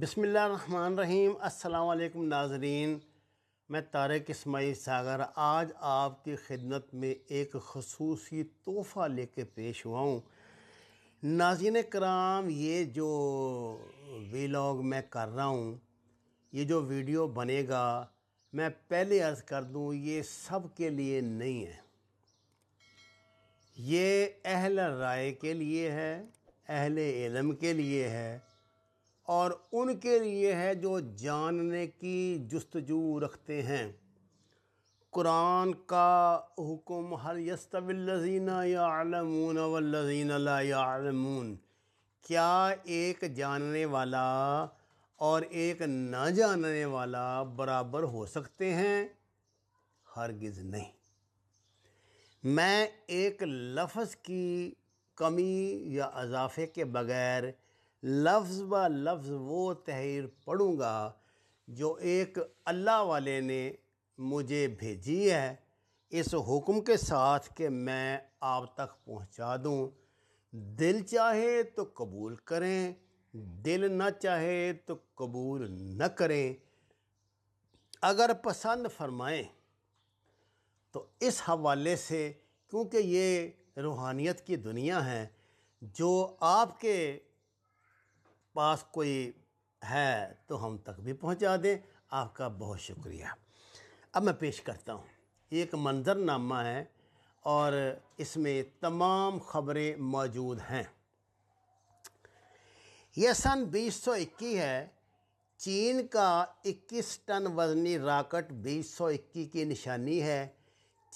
बसमीम् अल्लाम नाजरीन मैं तारक इसमाई सागर आज आपकी खिदमत में एक खसूस तोहफ़ा ले कर पेश हुआ हूँ नाजिन कराम ये जो वीलॉग मैं कर रहा हूँ ये जो वीडियो बनेगा मैं पहले अर्ज़ कर दूँ ये सब के लिए नहीं है ये अहल राय के लिए है अहल इलम के लिए है और उनके लिए है जो जानने की जस्तजू रखते हैं कुरान का हुक्म हर यस्तविल्लजीना यालमून ला यालमून क्या एक जानने वाला और एक ना जानने वाला बराबर हो सकते हैं हरगिज़ नहीं मैं एक लफ्ज़ की कमी या अजाफे के बग़ैर लफ्ज़ ब लफ्ज़ वो तहरीर पढ़ूँगा जो एक अल्लाह वाले ने मुझे भेजी है इस हुक्म के साथ कि मैं आप तक पहुंचा दूं दिल चाहे तो कबूल करें दिल न चाहे तो कबूल न करें अगर पसंद फरमाएं तो इस हवाले से क्योंकि ये रूहानियत की दुनिया है जो आपके पास कोई है तो हम तक भी पहुंचा दें आपका बहुत शुक्रिया अब मैं पेश करता हूँ एक मंजरनामा है और इसमें तमाम खबरें मौजूद हैं यह सन 2021 है चीन का 21 टन वजनी राकेट 2021 की निशानी है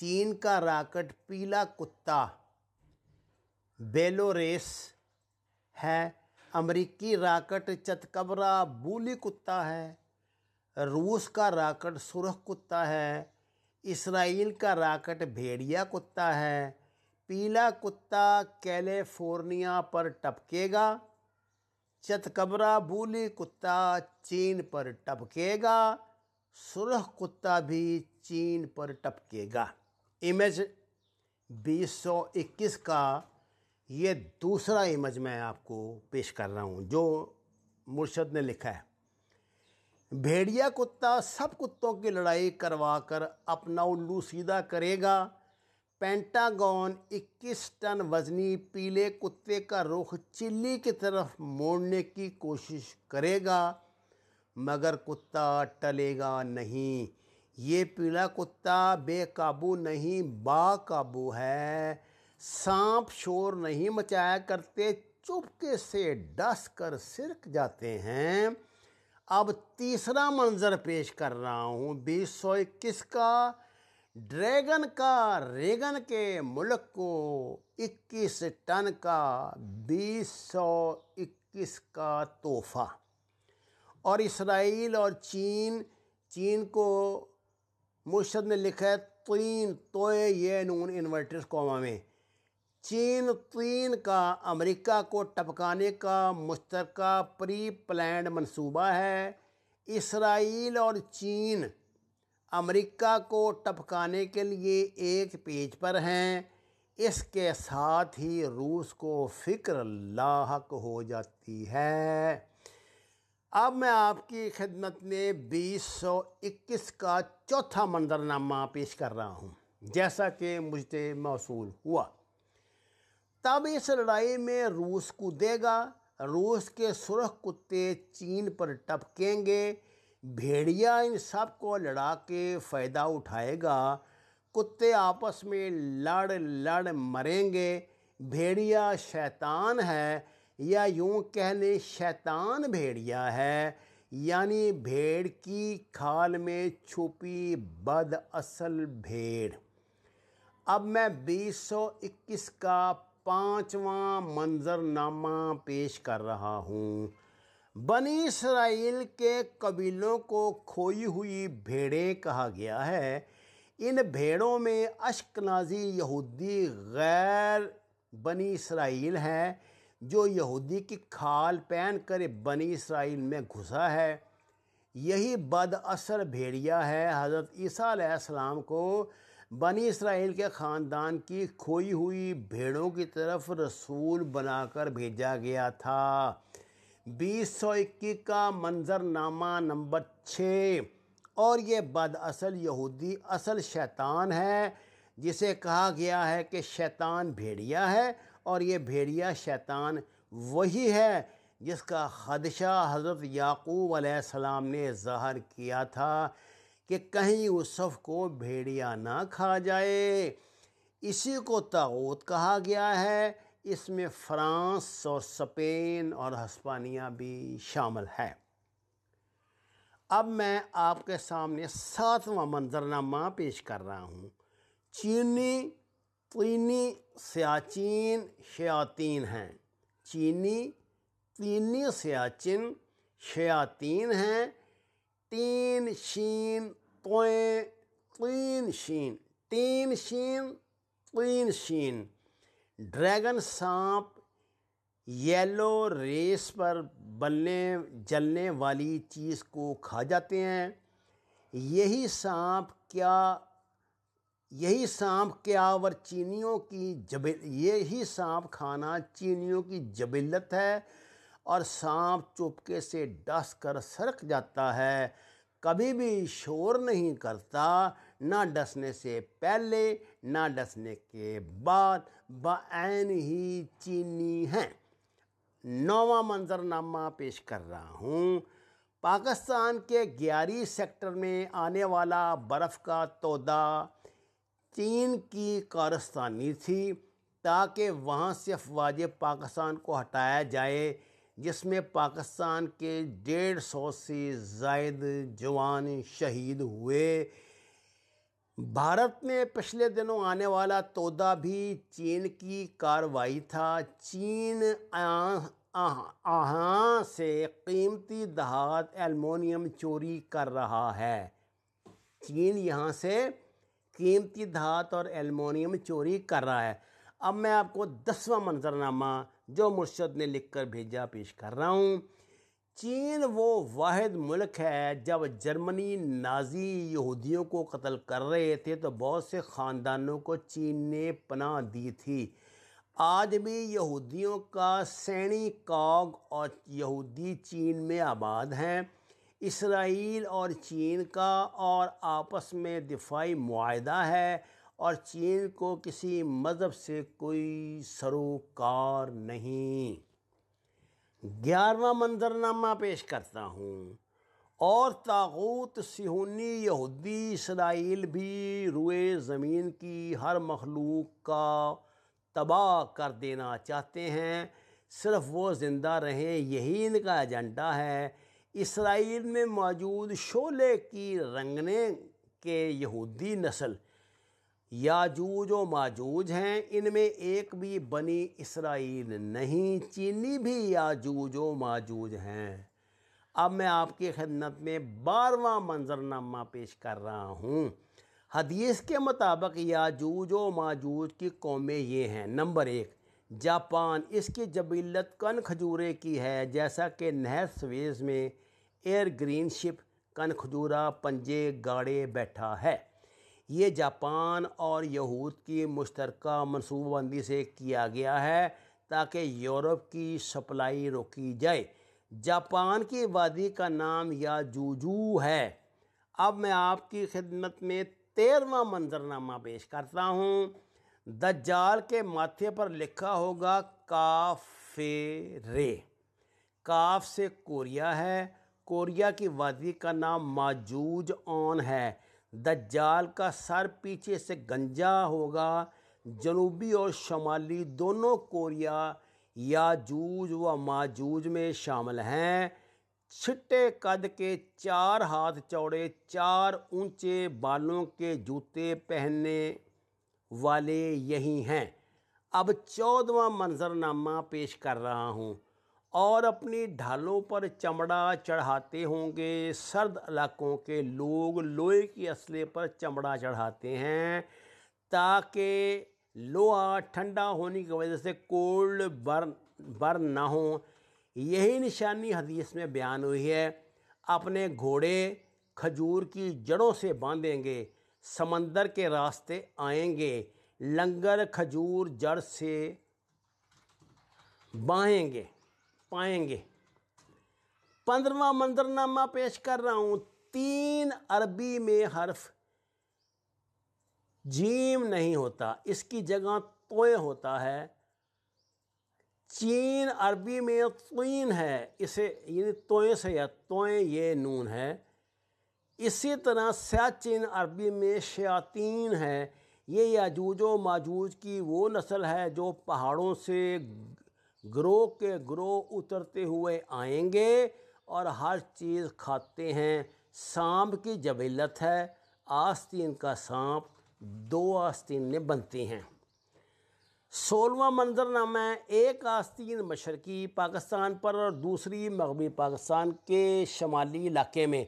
चीन का राकेट पीला कुत्ता बेलोरेस है अमरीकी राकेट चतकबरा बूली कुत्ता है रूस का राकेट सुरख कुत्ता है इसराइल का राकेट भेड़िया कुत्ता है पीला कुत्ता कैलिफोर्निया पर टपकेगा चतकबरा बूली कुत्ता चीन पर टपकेगा सुरख कुत्ता भी चीन पर टपकेगा इमेज 2021 का ये दूसरा इमज मैं आपको पेश कर रहा हूँ जो मुर्शद ने लिखा है भेड़िया कुत्ता सब कुत्तों की लड़ाई करवा कर अपना उल्लू सीधा करेगा पेंटागन 21 टन वजनी पीले कुत्ते का रुख चिल्ली की तरफ मोड़ने की कोशिश करेगा मगर कुत्ता टलेगा नहीं ये पीला कुत्ता बेकाबू नहीं बाकाबू है सांप शोर नहीं मचाया करते चुपके से डस कर सिरक जाते हैं अब तीसरा मंजर पेश कर रहा हूँ बीस सौ इक्कीस का ड्रैगन का रेगन के मुल्क को 21 टन का बीस सौ इक्कीस का तोहफा और इसराइल और चीन चीन को मुर्शद ने लिखा है तीन तोय ये नून इन्वर्टर कौमा में चीन तीन का अमेरिका को टपकाने का मुश्तरक प्री प्लान मनसूबा है इसराइल और चीन अमेरिका को टपकाने के लिए एक पेज पर हैं इसके साथ ही रूस को फिक्र लाक हो जाती है अब मैं आपकी खिदमत में 2021 का चौथा मंजरनामा पेश कर रहा हूँ जैसा कि मुझे मौसू हुआ तब इस लड़ाई में रूस कूदेगा रूस के सुरख कुत्ते चीन पर टपकेंगे भेड़िया इन सब को लड़ा के फ़ायदा उठाएगा कुत्ते आपस में लड़ लड़ मरेंगे भेड़िया शैतान है या यूं कह लें शैतान भेड़िया है यानी भेड़ की खाल में छुपी बद असल भेड़ अब मैं 2021 का पांचवा मंजरनामा पेश कर रहा हूँ बनी इसराइल के कबीलों को खोई हुई भेड़ें कहा गया है इन भेड़ों में अशकनाजी यहूदी गैर बनी इसराइल है जो यहूदी की खाल पहन कर बनी इसराइल में घुसा है यही बद असर भेड़िया है हज़रत ईसा को बनी इसराइल के ख़ानदान की खोई हुई भेड़ों की तरफ रसूल बनाकर भेजा गया था बीस सौ इक्कीस का मंजरनामा नंबर छः और ये बदअसल यहूदी असल शैतान है जिसे कहा गया है कि शैतान भेड़िया है और ये भेड़िया शैतान वही है जिसका खदशा हज़रत याकूब सलाम ने ज़ाहर किया था कि कहीं यूसुफ को भेड़िया ना खा जाए इसी को ताऊत कहा गया है इसमें फ्रांस और स्पेन और हस्पानिया भी शामिल है अब मैं आपके सामने सातवां मंजरनामा पेश कर रहा हूँ चीनी तीनी सियाचिन शयातीन हैं चीनी तीनी सियाचिन शयातीन हैं तीन शीन तोय तीन शीन तीन शीन तीन शीन ड्रैगन सांप येलो रेस पर बलने जलने वाली चीज़ को खा जाते हैं यही सांप क्या यही सांप क्या वर चीनियों की जबिल यही सांप खाना चीनियों की जबिलत है और सांप चुपके से डस कर सरक जाता है कभी भी शोर नहीं करता ना डसने से पहले ना डसने के बाद बैन ही चीनी है नौवा मंजरनामा पेश कर रहा हूँ पाकिस्तान के ग्यारह सेक्टर में आने वाला बर्फ़ का तोदा चीन की कारस्तानी थी ताकि वहाँ से अफवाज पाकिस्तान को हटाया जाए जिसमें पाकिस्तान के डेढ़ सौ से जायद जवान शहीद हुए भारत में पिछले दिनों आने वाला तोदा भी चीन की कार्रवाई था चीन आहा से कीमती दहात एलमोनियम चोरी कर रहा है चीन यहाँ से कीमती धात और एलमोनियम चोरी कर रहा है अब मैं आपको दसवां मंजरनामा जो मुर्शद ने लिखकर भेजा पेश कर रहा हूँ चीन वो वाद मुल्क है जब जर्मनी नाजी यहूदियों को कत्ल कर रहे थे तो बहुत से ख़ानदानों को चीन ने पनाह दी थी आज भी यहूदियों का सैनी काग और यहूदी चीन में आबाद हैं इसराइल और चीन का और आपस में दिफाई माहा है और चीन को किसी मज़हब से कोई सरोकार नहीं ग्यारहवा मंजरनामा पेश करता हूँ और ताबूत सिहूनी यहूदी इसराइल भी रुए ज़मीन की हर मखलूक का तबाह कर देना चाहते हैं सिर्फ वो ज़िंदा रहें यही इनका एजेंडा है इसराइल में मौजूद शोले की रंगने के यहूदी नस्ल याजूज और माजूज हैं इनमें एक भी बनी इसराइल नहीं चीनी भी याजूज और माजूज हैं अब मैं आपकी खिदमत में बारवा मंजरनामा पेश कर रहा हूँ हदीस के मुताबिक याजूज व माजूज की कौमें ये हैं नंबर एक जापान इसकी जबीलत कन खजूरे की है जैसा कि नहर सवेज में एयर ग्रीन शिप कन खजूरा पंजे गाड़े बैठा है ये जापान और यहूद की मुश्तरक मनसूबाबंदी से किया गया है ताकि यूरोप की सप्लाई रोकी जाए जापान की वादी का नाम या जूजू है अब मैं आपकी खिदमत में तेरवा मंजरनामा पेश करता हूँ दज्जाल के माथे पर लिखा होगा काफे रे काफ से कोरिया है कोरिया की वादी का नाम माजूज ऑन है दज्जाल का सर पीछे से गंजा होगा जनूबी और शमाली दोनों कोरिया या जूज व माजूज में शामिल हैं छिट्टे कद के चार हाथ चौड़े चार ऊंचे बालों के जूते पहनने वाले यही हैं अब चौदवा मंजरनामा पेश कर रहा हूँ और अपनी ढालों पर चमड़ा चढ़ाते होंगे सर्द इलाकों के लोग लोहे की असले पर चमड़ा चढ़ाते हैं ताकि लोहा ठंडा होने की वजह से कोल्ड बर्न बर्न ना हो यही निशानी हदीस में बयान हुई है अपने घोड़े खजूर की जड़ों से बांधेंगे समंदर के रास्ते आएंगे लंगर खजूर जड़ से बाहेंगे पाएंगे पंद्रवा मंजरनामा पेश कर रहा हूँ तीन अरबी में हर्फ जीम नहीं होता इसकी जगह तोय होता है चीन अरबी में तीन है इसे यानी तोय से या तोय ये नून है इसी तरह सयाचिन अरबी में शयातीन है ये याजूज व माजूज की वो नस्ल है जो पहाड़ों से ग्रो के ग्रो उतरते हुए आएंगे और हर चीज़ खाते हैं सांप की जबिलत है आस्तीन का सांप दो आस्तीन ने बनती हैं सोलवा मंजरनामा एक आस्तीन मशरकी पाकिस्तान पर और दूसरी मगरबी पाकिस्तान के शमाली इलाके में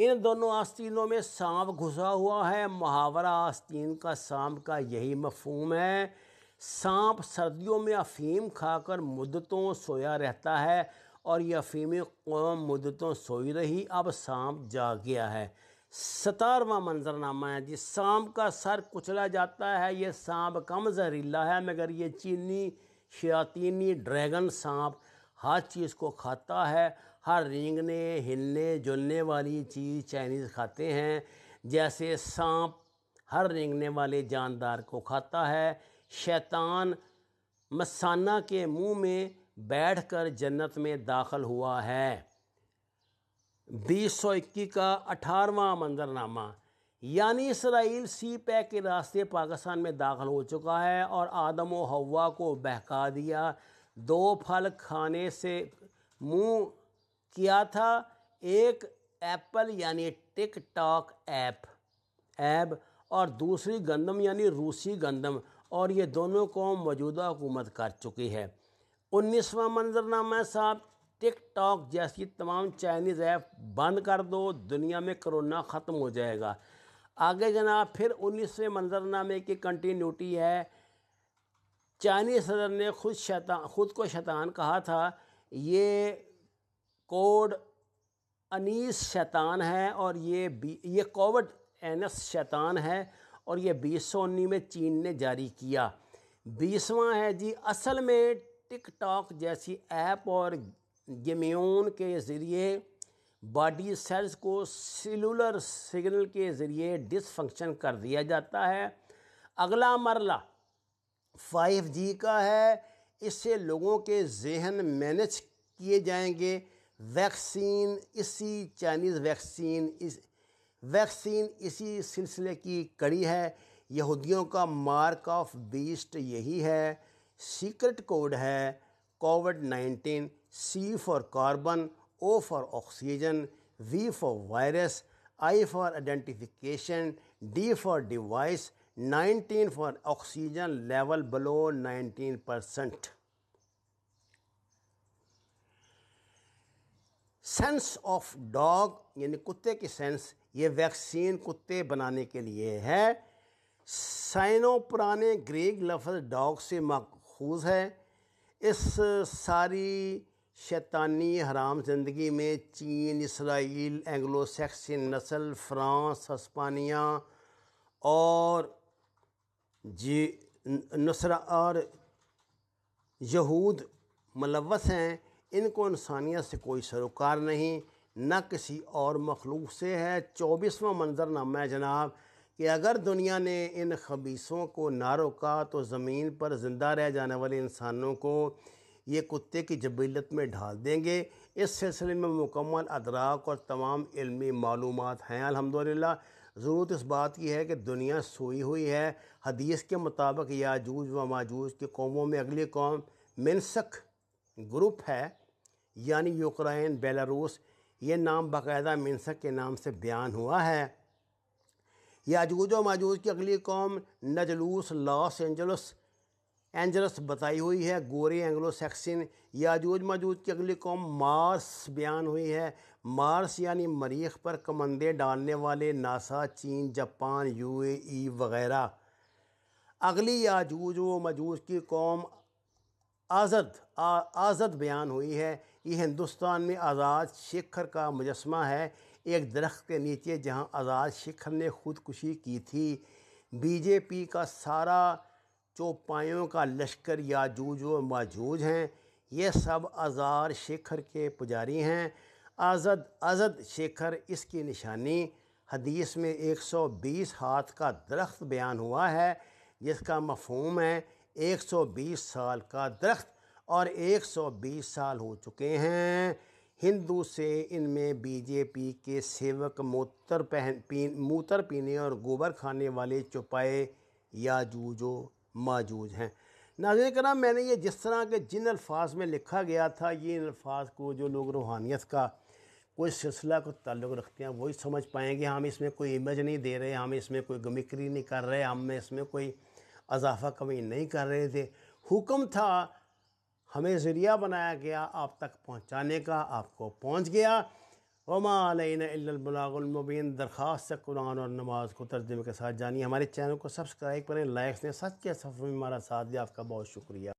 इन दोनों आस्तीनों में सांप घुसा हुआ है मुहावरा आस्तीन का सांप का यही मफहम है सांप सर्दियों में अफीम खाकर मुद्दतों सोया रहता है और यह अफीम कौम मुद्दतों सोई रही अब सांप जा गया है सतारवा मंजरनामा है जी सांप का सर कुचला जाता है ये सांप कम जहरीला है मगर ये चीनी शयातीनी ड्रैगन सांप हर चीज़ को खाता है हर रेंगने हिलने जुलने वाली चीज़ चाइनीज़ खाते हैं जैसे सांप हर रेंगने वाले जानदार को खाता है शैतान मसाना के मुंह में बैठकर जन्नत में दाखिल हुआ है बीस सौ इक्की का अठारवा मंजरनामा यानी इसराइल सी पैक के रास्ते पाकिस्तान में दाखिल हो चुका है और आदम व हवा को बहका दिया दो फल खाने से मुंह किया था एक एप्पल यानी टिक टॉक ऐप ऐप और दूसरी गंदम यानी रूसी गंदम और ये दोनों कौम मौजूदा हुकूमत कर चुकी है उन्नीसवा मंजरनामा साहब टिक टॉक जैसी तमाम चाइनीज़ ऐप बंद कर दो दुनिया में करोना ख़त्म हो जाएगा आगे जनाब फिर उन्नीसवें मंजरनामे की कंटिन्यूटी है चाइनीज़ सदर ने खुद शैतान खुद को शैतान कहा था ये कोड अनीस शैतान है और ये ये कोविड एनस शैतान है और ये बीस सौ उन्नीस में चीन ने जारी किया बीसवां है जी असल में टिकटॉक जैसी ऐप और गेम्यून के ज़रिए बॉडी सेल्स को सेलुलर सिग्नल के ज़रिए डिसफंक्शन कर दिया जाता है अगला मरला 5G का है इससे लोगों के जहन मैनेज किए जाएंगे वैक्सीन इसी चाइनीज़ वैक्सीन इस वैक्सीन इसी सिलसिले की कड़ी है यहूदियों का मार्क ऑफ बीस्ट यही है सीक्रेट कोड है COVID nineteen C for carbon O for oxygen V for virus I for identification D for device 19 for oxygen level below 19 percent sense of dog यानी कुत्ते की सेंस ये vaccine कुत्ते बनाने के लिए है साइनो पुराने ग्रीक लफ्ज़ डॉग से मखूज़ है इस सारी शैतानी हराम ज़िंदगी में चीन इसराइल एंग्लो सैक्सन नस्ल फ्रांस हस्पानिया और जी नसरा और यहूद मुलवस हैं इनको इंसानियत से कोई सरोकार नहीं न किसी और मखलूक से है चौबीसवा मंजरनामा है जनाब कि अगर दुनिया ने इन खबीसों को ना रोका तो ज़मीन पर ज़िंदा रह जाने वाले इंसानों को ये कुत्ते की जबीलत में ढाल देंगे इस सिलसिले में मुकम्मल अदराक और तमाम इलमी मालूम हैं अलहमदिल्ला ज़रूरत इस बात की है कि दुनिया सोई हुई है हदीस के मुताबिक याजूज व माजूज की कौमों में अगली कौम मिनसक ग्रुप है यानी यूक्रेन बेलारूस ये नाम बाकायदा मिनसक के नाम से बयान हुआ है याजूज व माजूज की अगली कौम नजलूस लॉस एंजलस एंजलस बताई हुई है गोरे एंग्लो सैक्सिन याजूज मजूज की अगली कौम मार्स बयान हुई है मार्स यानी मरीख पर कमंदे डालने वाले नासा चीन जापान यूएई वगैरह अगली याजूज व मजूज की कौम आज़द आज़द बयान हुई है ये हिंदुस्तान में आज़ाद शिखर का मुजस्मा है एक दरख्त के नीचे जहां आज़ाद शिखर ने ख़ुदकुशी की थी बीजेपी का सारा चौपायों का लश्कर याजूज व माजूज हैं ये सब आज़ाद शिखर के पुजारी हैं आज़द आज़द शिखर इसकी निशानी हदीस में 120 हाथ का दरख्त बयान हुआ है जिसका मफहम है 120 साल का दरख्त और 120 साल हो चुके हैं हिंदू से इनमें बीजेपी के सेवक मोतर पहन पी मूतर पीने और गोबर खाने वाले या जूजो मौजूद हैं नाजिर कराम मैंने ये जिस तरह के जिन अल्फाज में लिखा गया था ये इन अल्फाज को जो लोग रूहानियत का कोई सिलसिला को ताल्लुक़ रखते हैं वही समझ पाएंगे हम इसमें कोई इमेज नहीं दे रहे हम इसमें कोई गमिक्री नहीं कर रहे हम इसमें कोई अजाफा कमी नहीं कर रहे थे हुक्म था हमें ज़रिया बनाया गया आप तक पहुँचाने का आपको पहुँच गया वमाबीन दरख्वास्त से कुरान और नमाज को तर्जमे के साथ जानिए हमारे चैनल को सब्सक्राइब करें लाइक्स ने सच के सफ़र में हमारा साथ दिया आपका बहुत शुक्रिया